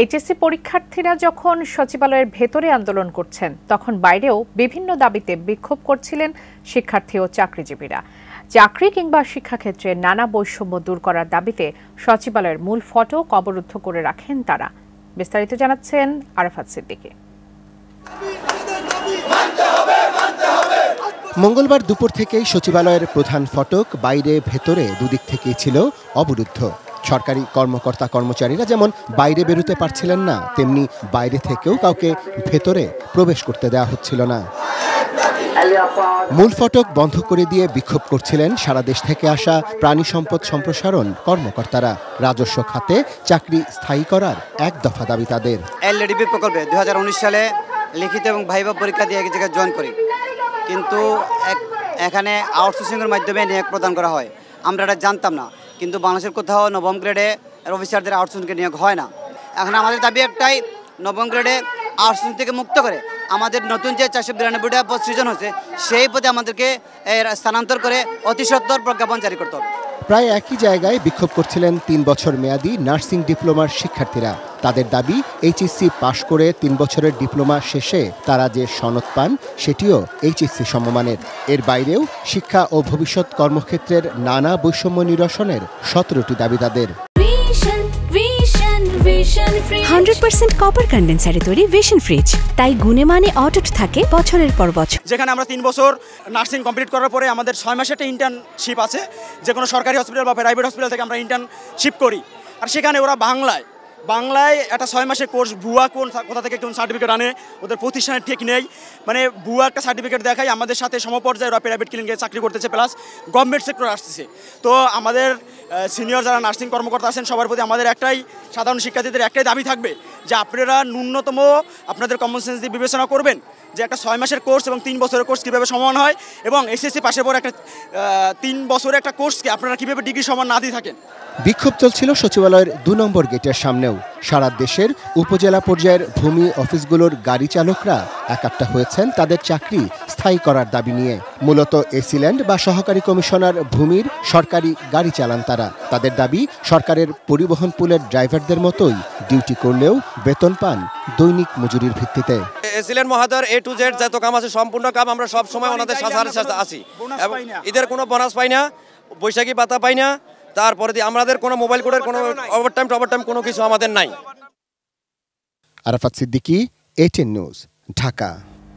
HSC পরীক্ষার্থীরা যখন সচিবালয়ের ভেতরে আন্দোলন করছেন তখন বাইরেও বিভিন্ন দাবিতে বিক্ষোভ করছিলেন শিক্ষার্থী ও চাকরিজীবীরা চাকরি কিংবা শিক্ষাক্ষেত্রে নানা বৈষম্য দূর করার দাবিতে সচিবালয়ের মূল ফটক অবরুদ্ধ করে রাখেন তারা বিস্তারিত জানাচ্ছেন আরাফাত সিদ্দিকে মঙ্গলবার দুপুর থেকেই সচিবালয়ের প্রধান ফটক বাইরে ভেতরে দুদিক থেকেই ছিল অবরুদ্ধ সরকারি কর্মকর্তা কর্মচারীরা যেমন বাইরে বেরোতে পারছিলেন না তেমনি বাইরে থেকেও কাউকে ভেতরে প্রবেশ করতে দেওয়া হচ্ছিল না মূল ফটক বন্ধ করে দিয়ে বিক্ষোভ করছিলেন সারা দেশ থেকে আসা প্রাণী সম্পদ সম্প্রসারণ কর্মকর্তারা রাজস্ব খাতে চাকরি স্থায়ী করার এক দফা দাবি তাদের এলডিবি প্রকল্পে দু সালে লিখিত এবং ভাইবা পরীক্ষা দিয়ে এক জায়গায় জয়েন করি কিন্তু এখানে আউটসোর্সিংয়ের মাধ্যমে নিয়োগ প্রদান করা হয় আমরা এটা জানতাম না কিন্তু বাংলাদেশের কোথাও নবম গ্রেডে অফিসারদের আর্টসকে নিয়োগ হয় না এখন আমাদের দাবি একটাই নবম গ্রেডে আর্টস থেকে মুক্ত করে আমাদের নতুন যে চারশো বিরানব্বইটা পদ সৃজন হয়েছে সেই পদে আমাদেরকে স্থানান্তর করে অতি সত্তর প্রজ্ঞাপন জারি করতে হবে প্রায় একই জায়গায় বিক্ষোভ করছিলেন তিন বছর মেয়াদী নার্সিং ডিপ্লোমার শিক্ষার্থীরা তাদের দাবি এইচএসসি পাশ করে তিন বছরের ডিপ্লোমা শেষে তারা যে সনদ পান সেটিও এইচএসসি সমমানের এর বাইরেও শিক্ষা ও ভবিষ্যৎ কর্মক্ষেত্রের নানা বৈষম্য নিরসনের সতেরোটি দাবি তাদের হান্ড্রেড পার্সেন্ট কপার তৈরি ফ্রিজ তাই মানে থাকে বছরের পর যেখানে আমরা তিন বছর নার্সিং কমপ্লিট করার পরে আমাদের ছয় মাসে ইন্টার্নশিপ আছে যে কোনো সরকারি হসপিটাল বা প্রাইভেট হসপিটাল থেকে আমরা ইন্টার্নশিপ করি আর সেখানে ওরা বাংলায় বাংলায় একটা ছয় মাসের কোর্স ভুয়া কোন কোথা থেকে কোন সার্টিফিকেট আনে ওদের প্রতিষ্ঠানের ঠিক নেই মানে ভুয়া একটা সার্টিফিকেট দেখায় আমাদের সাথে সমপর্যায়ে ওরা প্রাইভেট ক্লিনিকে চাকরি করতেছে প্লাস গভর্নমেন্ট সেক্টর আসতেছে তো আমাদের সিনিয়র যারা নার্সিং কর্মকর্তা আছেন সবার প্রতি আমাদের একটাই সাধারণ শিক্ষার্থীদের একটাই দাবি থাকবে যে আপনারা ন্যূনতম আপনাদের কমন সেন্স দিয়ে বিবেচনা করবেন যে একটা ছয় মাসের কোর্স এবং তিন বছরের কোর্স কীভাবে সমান হয় এবং এসএসসি পাশের পর একটা তিন বছরের একটা কোর্সকে আপনারা কীভাবে ডিগ্রি সমান না দিয়ে থাকেন বিক্ষোভ চলছিল সচিবালয়ের দু নম্বর গেটের সামনে কারণেও সারা দেশের উপজেলা পর্যায়ের ভূমি অফিসগুলোর গাড়ি চালকরা একাত্তা হয়েছেন তাদের চাকরি স্থায়ী করার দাবি নিয়ে মূলত এসিল্যান্ড বা সহকারী কমিশনার ভূমির সরকারি গাড়ি চালান তারা তাদের দাবি সরকারের পরিবহন পুলের ড্রাইভারদের মতোই ডিউটি করলেও বেতন পান দৈনিক মজুরির ভিত্তিতে এসিলেন মহাদার এ টু জেড যত কাম আছে সম্পূর্ণ কাম আমরা সবসময় ওনাদের সাথে আছি এবং কোনো বোনাস পাই না বৈশাখী পাতা পাই না তারপরে দিয়ে আমাদের কোনো মোবাইল কোডের কোনো ওভারটাইম টাইম কোনো কিছু আমাদের নাই আরাফাত সিদ্দিকি এটিএন নিউজ ঢাকা